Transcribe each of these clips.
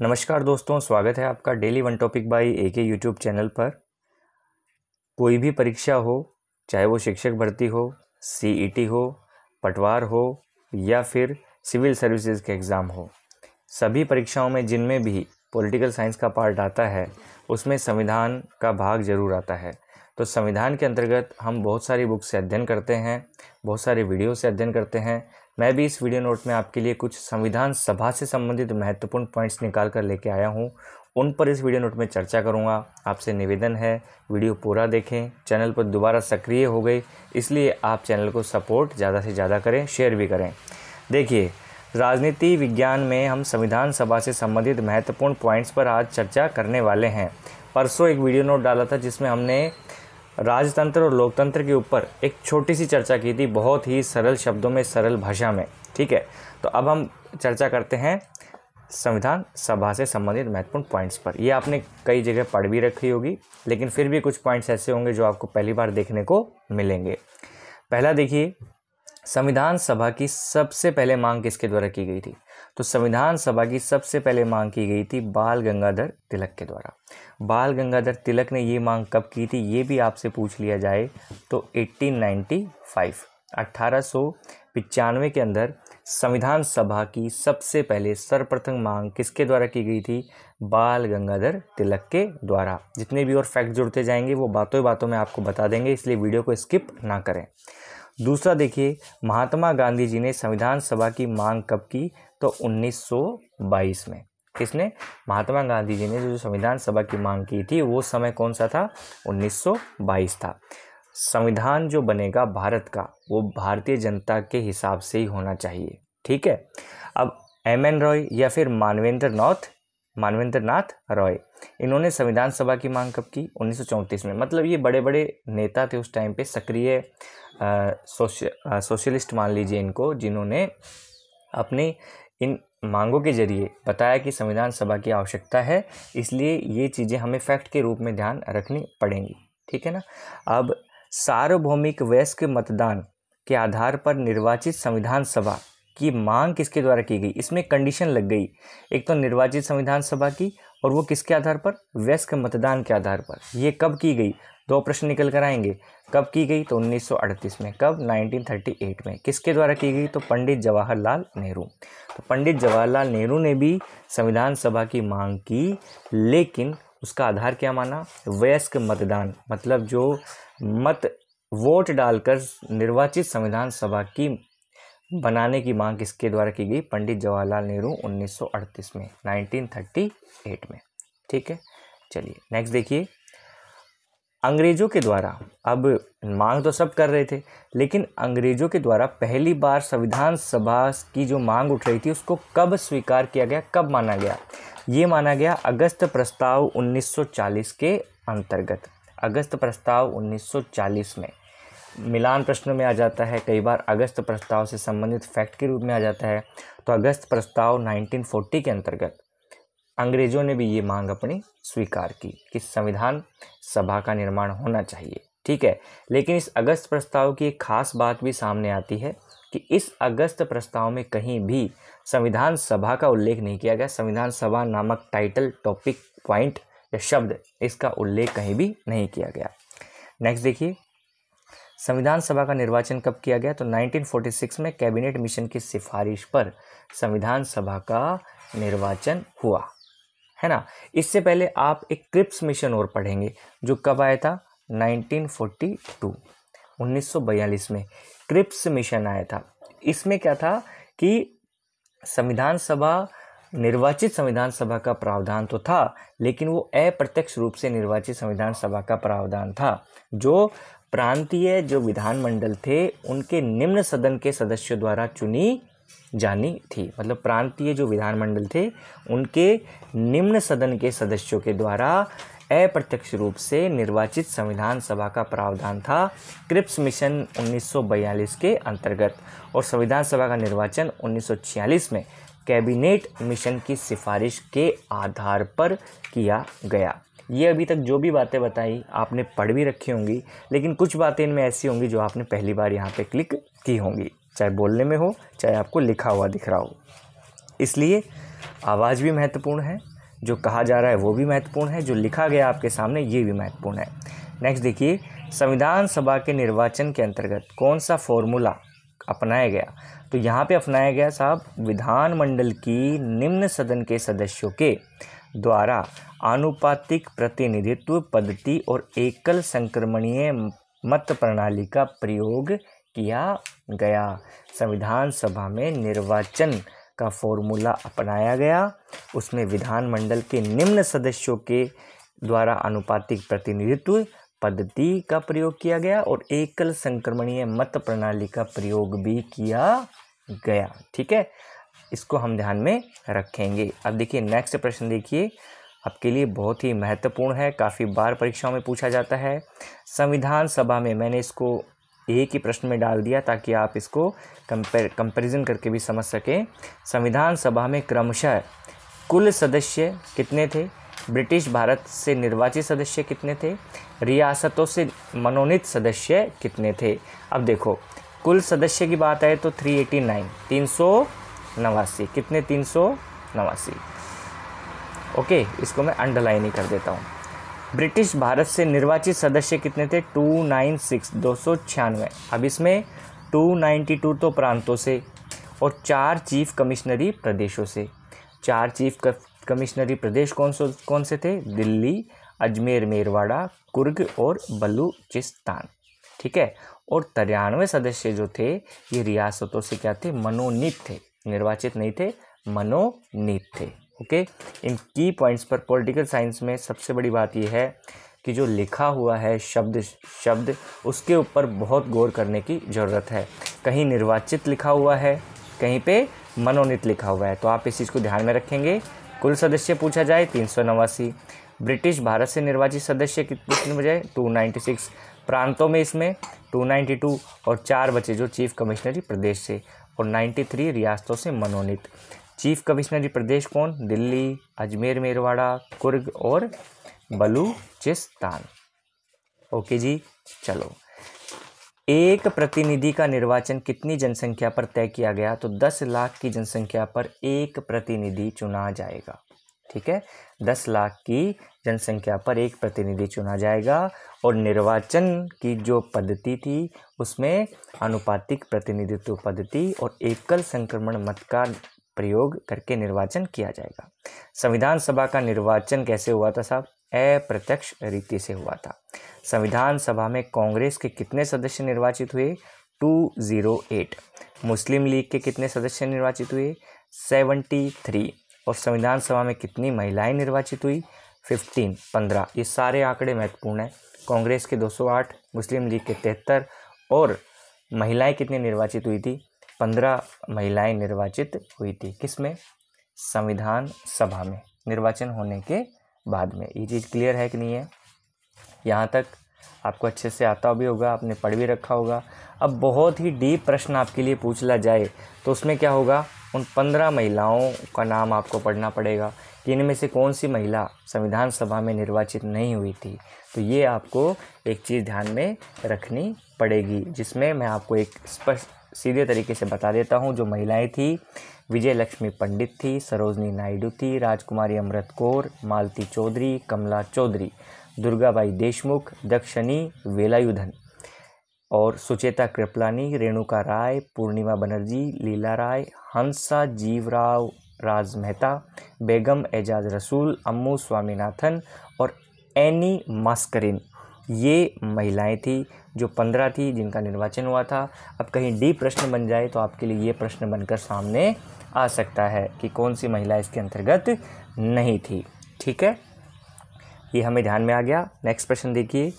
नमस्कार दोस्तों स्वागत है आपका daily one topic by A K YouTube channel पर कोई भी परीक्षा हो चाहे वो शिक्षक भर्ती हो सीईटी e हो पटवार हो या फिर सिविल सर्विसेज के एग्ज़ाम हो सभी परीक्षाओं में जिनमें भी पॉलिटिकल साइंस का पार्ट आता है उसमें संविधान का भाग ज़रूर आता है तो संविधान के अंतर्गत हम बहुत सारी बुक से अध्ययन करते हैं बहुत सारे वीडियो से अध्ययन करते हैं मैं भी इस वीडियो नोट में आपके लिए कुछ संविधान सभा से संबंधित महत्वपूर्ण पॉइंट्स निकाल कर लेके आया हूँ उन पर इस वीडियो नोट में चर्चा करूँगा आपसे निवेदन है वीडियो पूरा देखें चैनल पर दोबारा सक्रिय हो गई इसलिए आप चैनल को सपोर्ट ज़्यादा से ज़्यादा करें शेयर भी करें देखिए राजनीति विज्ञान में हम संविधान सभा से संबंधित महत्वपूर्ण पॉइंट्स पर आज चर्चा करने वाले हैं परसों एक वीडियो नोट डाला था जिसमें हमने राजतंत्र और लोकतंत्र के ऊपर एक छोटी सी चर्चा की थी बहुत ही सरल शब्दों में सरल भाषा में ठीक है तो अब हम चर्चा करते हैं संविधान सभा से संबंधित महत्वपूर्ण पॉइंट्स पर यह आपने कई जगह पढ़ भी रखी होगी लेकिन फिर भी कुछ पॉइंट्स ऐसे होंगे जो आपको पहली बार देखने को मिलेंगे पहला देखिए संविधान सभा की सबसे पहले मांग किसके द्वारा की गई थी तो संविधान सभा की सबसे पहले मांग की गई थी बाल गंगाधर तिलक के द्वारा बाल गंगाधर तिलक ने ये मांग कब की थी ये भी आपसे पूछ लिया जाए तो 1895 1895 के अंदर संविधान सभा की सबसे पहले सर्वप्रथम मांग किसके द्वारा की गई थी बाल गंगाधर तिलक के द्वारा जितने भी और फैक्ट जुड़ते जाएंगे वो बातों बातों में आपको बता देंगे इसलिए वीडियो को स्किप ना करें दूसरा देखिए महात्मा गांधी जी ने संविधान सभा की मांग कब की तो 1922 में किसने महात्मा गांधी जी ने जो संविधान सभा की मांग की थी वो समय कौन सा था 1922 था संविधान जो बनेगा भारत का वो भारतीय जनता के हिसाब से ही होना चाहिए ठीक है अब एम एन रॉय या फिर मानवेंद्र नाथ मानवेंद्र नाथ रॉय इन्होंने संविधान सभा की मांग कब की 1934 में मतलब ये बड़े बड़े नेता थे उस टाइम पे सक्रिय सोशलिस्ट मान लीजिए इनको जिन्होंने अपनी इन मांगों के जरिए बताया कि संविधान सभा की आवश्यकता है इसलिए ये चीज़ें हमें फैक्ट के रूप में ध्यान रखनी पड़ेंगी ठीक है ना अब सार्वभौमिक वयस्क मतदान के आधार पर निर्वाचित संविधान सभा की मांग किसके द्वारा की गई इसमें कंडीशन लग गई एक तो निर्वाचित संविधान सभा की और वो किसके आधार पर वयस्क मतदान के आधार पर ये कब की गई दो प्रश्न निकल कर आएंगे कब की गई तो 1938 में कब 1938 में किसके द्वारा की गई तो पंडित जवाहरलाल नेहरू तो पंडित जवाहरलाल नेहरू ने भी संविधान सभा की मांग की लेकिन उसका आधार क्या माना वयस्क मतदान मतलब जो मत वोट डालकर निर्वाचित संविधान सभा की बनाने की मांग किसके द्वारा की गई पंडित जवाहरलाल नेहरू 1938 में 1938 में ठीक है चलिए नेक्स्ट देखिए अंग्रेज़ों के द्वारा अब मांग तो सब कर रहे थे लेकिन अंग्रेज़ों के द्वारा पहली बार संविधान सभा की जो मांग उठ रही थी उसको कब स्वीकार किया गया कब माना गया ये माना गया अगस्त प्रस्ताव 1940 के अंतर्गत अगस्त प्रस्ताव 1940 में मिलान प्रश्नों में आ जाता है कई बार अगस्त प्रस्ताव से संबंधित फैक्ट के रूप में आ जाता है तो अगस्त प्रस्ताव 1940 के अंतर्गत अंग्रेजों ने भी ये मांग अपनी स्वीकार की कि संविधान सभा का निर्माण होना चाहिए ठीक है लेकिन इस अगस्त प्रस्ताव की एक खास बात भी सामने आती है कि इस अगस्त प्रस्ताव में कहीं भी संविधान सभा का उल्लेख नहीं किया गया संविधान सभा नामक टाइटल टॉपिक पॉइंट या शब्द इसका उल्लेख कहीं भी नहीं किया गया नेक्स्ट देखिए संविधान सभा का निर्वाचन कब किया गया तो 1946 में कैबिनेट मिशन की सिफारिश पर संविधान सभा का निर्वाचन हुआ है ना इससे पहले आप एक क्रिप्स मिशन और पढ़ेंगे जो कब आया था 1942 1942 में क्रिप्स मिशन आया था इसमें क्या था कि संविधान सभा निर्वाचित संविधान सभा का प्रावधान तो था लेकिन वो अप्रत्यक्ष रूप से निर्वाचित संविधान सभा का प्रावधान था जो प्रांतीय जो विधानमंडल थे उनके निम्न सदन के सदस्यों द्वारा चुनी जानी थी मतलब प्रांतीय जो विधानमंडल थे उनके निम्न सदन के सदस्यों के द्वारा अप्रत्यक्ष रूप से निर्वाचित संविधान सभा का प्रावधान था क्रिप्स मिशन 1942 के अंतर्गत और संविधान सभा का निर्वाचन 1946 में कैबिनेट मिशन की सिफारिश के आधार पर किया गया ये अभी तक जो भी बातें बताई आपने पढ़ भी रखी होंगी लेकिन कुछ बातें इनमें ऐसी होंगी जो आपने पहली बार यहाँ पे क्लिक की होंगी चाहे बोलने में हो चाहे आपको लिखा हुआ दिख रहा हो इसलिए आवाज़ भी महत्वपूर्ण है जो कहा जा रहा है वो भी महत्वपूर्ण है जो लिखा गया आपके सामने ये भी महत्वपूर्ण है नेक्स्ट देखिए संविधान सभा के निर्वाचन के अंतर्गत कौन सा फॉर्मूला अपनाया गया तो यहाँ पे अपनाया गया साहब विधानमंडल की निम्न सदन के सदस्यों के द्वारा आनुपातिक प्रतिनिधित्व पद्धति और एकल संक्रमणीय मत प्रणाली का प्रयोग किया गया संविधान सभा में निर्वाचन का फॉर्मूला अपनाया गया उसमें विधानमंडल के निम्न सदस्यों के द्वारा अनुपातिक प्रतिनिधित्व पद्धति का प्रयोग किया गया और एकल संक्रमणीय मत प्रणाली का प्रयोग भी किया गया ठीक है इसको हम ध्यान में रखेंगे अब देखिए नेक्स्ट प्रश्न देखिए आपके लिए बहुत ही महत्वपूर्ण है काफ़ी बार परीक्षाओं में पूछा जाता है संविधान सभा में मैंने इसको एक ही प्रश्न में डाल दिया ताकि आप इसको कंपेर कंपेरिजन करके भी समझ सकें संविधान सभा में क्रमशः कुल सदस्य कितने थे ब्रिटिश भारत से निर्वाचित सदस्य कितने थे रियासतों से मनोनीत सदस्य कितने थे अब देखो कुल सदस्य की बात आए तो 389 तीन सौ नवासी कितने तीन सौ नवासी ओके इसको मैं अंडरलाइन ही कर देता हूँ ब्रिटिश भारत से निर्वाचित सदस्य कितने थे टू नाइन सिक्स दो सौ छियानवे अब इसमें टू नाइन्टी टू तो प्रांतों से और चार चीफ कमिश्नरी प्रदेशों से चार चीफ कमिश्नरी प्रदेश कौन सो कौन से थे दिल्ली अजमेर मेरवाड़ा कुर्ग और बलूचिस्तान ठीक है और तिरानवे सदस्य जो थे ये रियासतों से क्या थे मनोनीत थे निर्वाचित नहीं थे मनोनीत थे ओके इन की पॉइंट्स पर पॉलिटिकल साइंस में सबसे बड़ी बात यह है कि जो लिखा हुआ है शब्द शब्द उसके ऊपर बहुत गौर करने की ज़रूरत है कहीं निर्वाचित लिखा हुआ है कहीं पे मनोनीत लिखा हुआ है तो आप इस चीज़ को ध्यान में रखेंगे कुल सदस्य पूछा जाए तीन सौ नवासी ब्रिटिश भारत से निर्वाचित सदस्य कितने बजाय टू नाइन्टी सिक्स प्रांतों में इसमें टू नाइन्टी टू और चार बचे जो चीफ कमिश्नरी प्रदेश से और नाइन्टी थ्री रियासतों से मनोनीत चीफ कमिश्नरी प्रदेश कौन दिल्ली अजमेर मेरवाड़ा कुर्ग और बलूचिस्तान ओके जी चलो एक प्रतिनिधि का निर्वाचन कितनी जनसंख्या पर तय किया गया तो 10 लाख की जनसंख्या पर एक प्रतिनिधि चुना जाएगा ठीक है 10 लाख की जनसंख्या पर एक प्रतिनिधि चुना जाएगा और निर्वाचन की जो पद्धति थी उसमें अनुपातिक प्रतिनिधित्व पद्धति और एकल संक्रमण मत का प्रयोग करके निर्वाचन किया जाएगा संविधान सभा का निर्वाचन कैसे हुआ था साहब अप्रत्यक्ष रीति से हुआ था संविधान सभा में कांग्रेस के कितने सदस्य निर्वाचित हुए 208 मुस्लिम लीग के कितने सदस्य निर्वाचित हुए 73 और संविधान सभा में कितनी महिलाएं निर्वाचित हुई 15 15 ये सारे आंकड़े महत्वपूर्ण हैं कांग्रेस के 208 मुस्लिम लीग के तिहत्तर और महिलाएं कितनी निर्वाचित हुई थी पंद्रह महिलाएं निर्वाचित हुई थी किसमें संविधान सभा में निर्वाचन होने के बाद में ये चीज़ क्लियर है कि नहीं है यहाँ तक आपको अच्छे से आता भी होगा आपने पढ़ भी रखा होगा अब बहुत ही डीप प्रश्न आपके लिए पूछ ला जाए तो उसमें क्या होगा उन पंद्रह महिलाओं का नाम आपको पढ़ना पड़ेगा कि इनमें से कौन सी महिला संविधान सभा में निर्वाचित नहीं हुई थी तो ये आपको एक चीज़ ध्यान में रखनी पड़ेगी जिसमें मैं आपको एक स्पष्ट सीधे तरीके से बता देता हूँ जो महिलाएं थी विजय लक्ष्मी पंडित थी सरोजनी नायडू थी राजकुमारी अमृत कौर मालती चौधरी कमला चौधरी दुर्गाबाई देशमुख दक्षिणी वेलायुधन और सुचेता कृपलानी रेणुका राय पूर्णिमा बनर्जी लीला राय हंसा जीवराव राज मेहता बेगम एजाज रसूल अम्मू स्वामीनाथन और एनी मास्करिन ये महिलाएं थी जो पंद्रह थी जिनका निर्वाचन हुआ था अब कहीं डी प्रश्न बन जाए तो आपके लिए ये प्रश्न बनकर सामने आ सकता है कि कौन सी महिला इसके अंतर्गत नहीं थी ठीक है ये हमें ध्यान में आ गया नेक्स्ट प्रश्न देखिए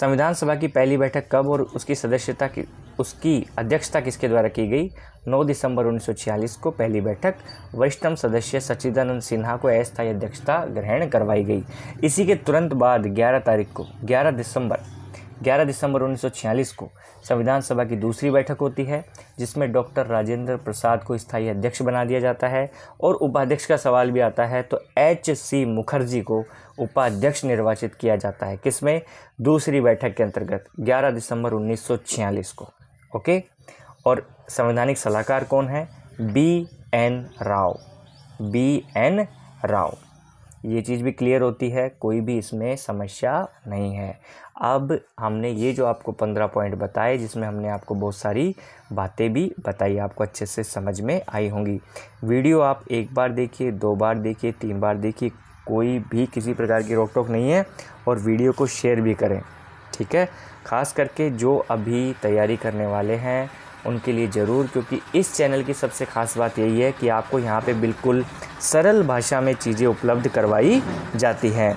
संविधान सभा की पहली बैठक कब और उसकी सदस्यता की उसकी अध्यक्षता किसके द्वारा की गई 9 दिसंबर 1946 को पहली बैठक वरिष्ठतम सदस्य सचिदानंद सिन्हा को अस्थायी अध्यक्षता ग्रहण करवाई गई इसी के तुरंत बाद 11 तारीख को 11 दिसंबर 11 दिसंबर 1946 को संविधान सभा की दूसरी बैठक होती है जिसमें डॉक्टर राजेंद्र प्रसाद को स्थायी अध्यक्ष बना दिया जाता है और उपाध्यक्ष का सवाल भी आता है तो एच सी मुखर्जी को उपाध्यक्ष निर्वाचित किया जाता है किसमें दूसरी बैठक के अंतर्गत 11 दिसंबर 1946 को ओके और संवैधानिक सलाहकार कौन है B N Rao B N Rao ये चीज़ भी क्लियर होती है कोई भी इसमें समस्या नहीं है अब हमने ये जो आपको पंद्रह पॉइंट बताए जिसमें हमने आपको बहुत सारी बातें भी बताई आपको अच्छे से समझ में आई होंगी वीडियो आप एक बार देखिए दो बार देखिए तीन बार देखिए कोई भी किसी प्रकार की रोक टोक नहीं है और वीडियो को शेयर भी करें ठीक है ख़ास करके जो अभी तैयारी करने वाले हैं उनके लिए ज़रूर क्योंकि इस चैनल की सबसे ख़ास बात यही है कि आपको यहाँ पे बिल्कुल सरल भाषा में चीज़ें उपलब्ध करवाई जाती हैं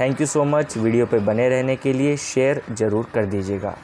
thank you so much video पे बने रहने के लिए शेयर ज़रूर कर दीजिएगा